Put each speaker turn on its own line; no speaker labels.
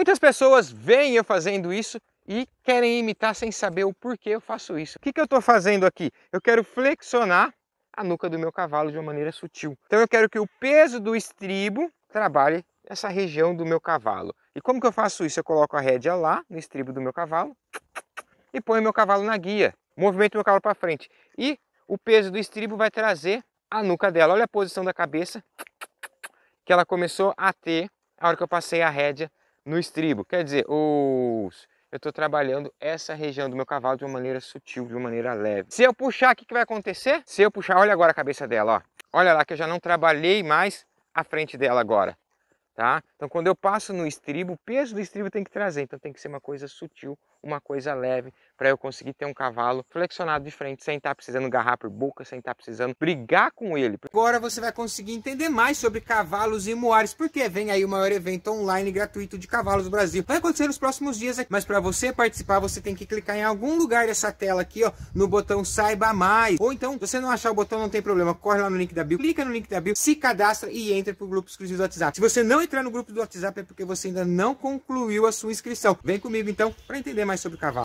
Muitas pessoas veem eu fazendo isso e querem imitar sem saber o porquê eu faço isso. O que, que eu estou fazendo aqui? Eu quero flexionar a nuca do meu cavalo de uma maneira sutil. Então eu quero que o peso do estribo trabalhe essa região do meu cavalo. E como que eu faço isso? Eu coloco a rédea lá no estribo do meu cavalo e ponho meu cavalo na guia. Movimento meu cavalo para frente. E o peso do estribo vai trazer a nuca dela. Olha a posição da cabeça que ela começou a ter a hora que eu passei a rédea no estribo. Quer dizer, os, eu estou trabalhando essa região do meu cavalo de uma maneira sutil, de uma maneira leve. Se eu puxar, o que, que vai acontecer? Se eu puxar, olha agora a cabeça dela, ó. Olha lá que eu já não trabalhei mais a frente dela agora. Tá? Então, quando eu passo no estribo, o peso do estribo tem que trazer. Então, tem que ser uma coisa sutil, uma coisa leve, para eu conseguir ter um cavalo flexionado de frente, sem estar tá precisando agarrar por boca, sem estar tá precisando brigar com ele. Agora você vai conseguir entender mais sobre cavalos e moares, porque vem aí o maior evento online gratuito de cavalos do Brasil. Vai acontecer nos próximos dias aqui, mas para você participar, você tem que clicar em algum lugar dessa tela aqui, ó, no botão Saiba Mais. Ou então, se você não achar o botão, não tem problema, corre lá no link da bio, clica no link da bio, se cadastra e entra pro grupo exclusivo do WhatsApp. Se você não entrar no grupo do WhatsApp é porque você ainda não concluiu a sua inscrição. Vem comigo então para entender mais sobre o cavalo.